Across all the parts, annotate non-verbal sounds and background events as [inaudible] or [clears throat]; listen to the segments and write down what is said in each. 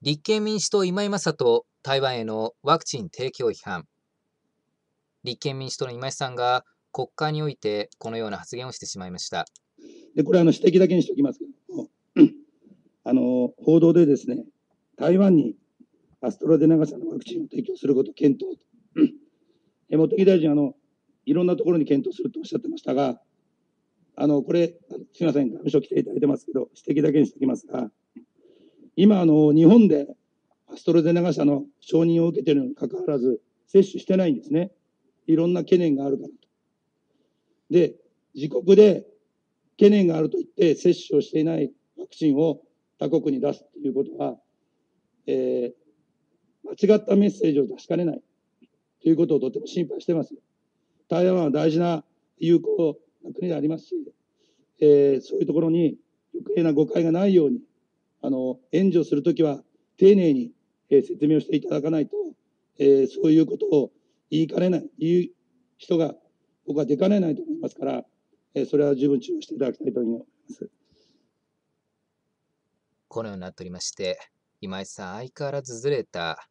立憲民主党今井正人台湾へのワクチン提供批判立憲民主党の今井さんが国会においてこのような発言をしてしまいましたでこれあの指摘だけにしておきますけども [clears throat] あの報道でですね台湾にアストラゼネカ社のワクチンを提供することを検討と [clears throat] 茂木大臣あのいろんなところに検討するとおっしゃってましたがあのこれすみません外務省来ていただいてますけど指摘だけにしておきますが今あの、日本でアストロゼネガ社の承認を受けているにかかわらず、接種してないんですね。いろんな懸念があるからと。で、自国で懸念があると言って接種をしていないワクチンを他国に出すということは、えー、間違ったメッセージを出しかねないということをとても心配してます。台湾は大事な友好な国でありますし、えー、そういうところに余計な誤解がないようにあの、援助するときは丁寧に、え説明をしていただかないと、えそういうことを言いかねない、言う人が僕は出かねないと思いますから、えそれは十分注意していただきたいと思います。このようになっておりまして、今井さん、相変わらずずれた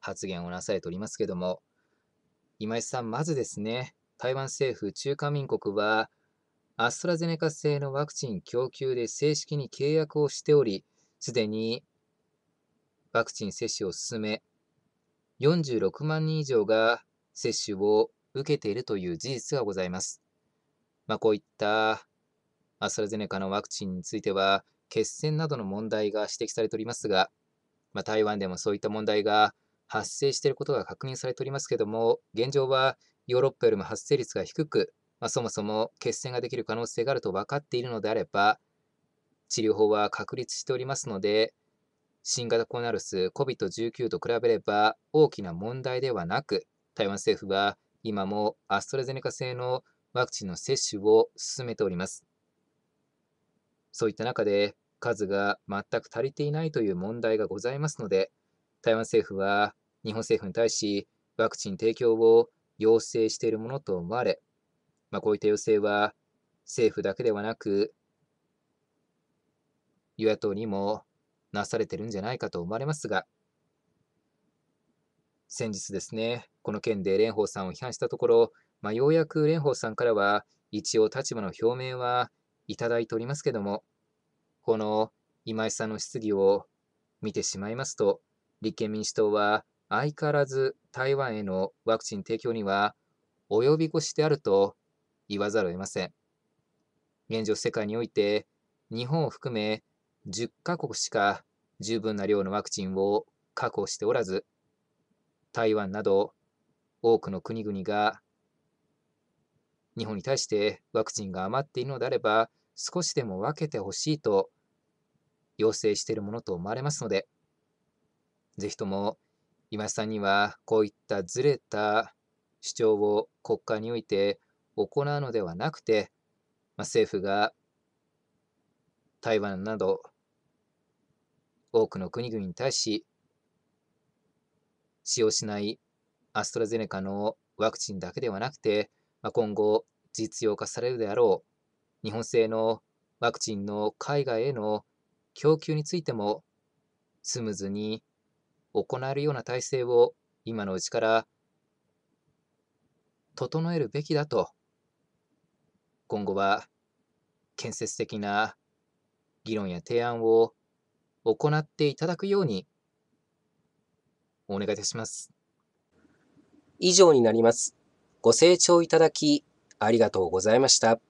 発言をなされておりますけれども、今井さん、まずですね、台湾政府、中華民国は、アストラゼネカ製のワクチン供給で正式に契約をしており、すでにワクチン接種を進め、46万人以上が接種を受けているという事実がございます。まあ、こういったアストラゼネカのワクチンについては、血栓などの問題が指摘されておりますが、まあ、台湾でもそういった問題が発生していることが確認されておりますけども、現状はヨーロッパよりも発生率が低く、まあ、そもそも血栓ができる可能性があると分かっているのであれば、治療法は確立しておりますので、新型コロナウイルス COVID-19 と比べれば大きな問題ではなく、台湾政府は今もアストラゼネカ製のワクチンの接種を進めております。そういった中で数が全く足りていないという問題がございますので、台湾政府は日本政府に対しワクチン提供を要請しているものと思われ、まあ、こういった要請は政府だけではなく与野党にもなされてるんじゃないかと思われますが、先日ですね、この件で蓮舫さんを批判したところ、まあ、ようやく蓮舫さんからは一応立場の表明はいただいておりますけども、この今井さんの質疑を見てしまいますと、立憲民主党は相変わらず台湾へのワクチン提供には及び腰であると言わざるを得ません。現状世界において日本を含め10カ国しか十分な量のワクチンを確保しておらず、台湾など多くの国々が日本に対してワクチンが余っているのであれば、少しでも分けてほしいと要請しているものと思われますので、ぜひとも今井さんにはこういったずれた主張を国会において行うのではなくて、まあ、政府が台湾など多くの国々に対し、使用しないアストラゼネカのワクチンだけではなくて、まあ、今後実用化されるであろう日本製のワクチンの海外への供給についてもスムーズに行えるような体制を今のうちから整えるべきだと今後は建設的な議論や提案を行っていただくようにお願いいたします。以上になります。ご清聴いただきありがとうございました。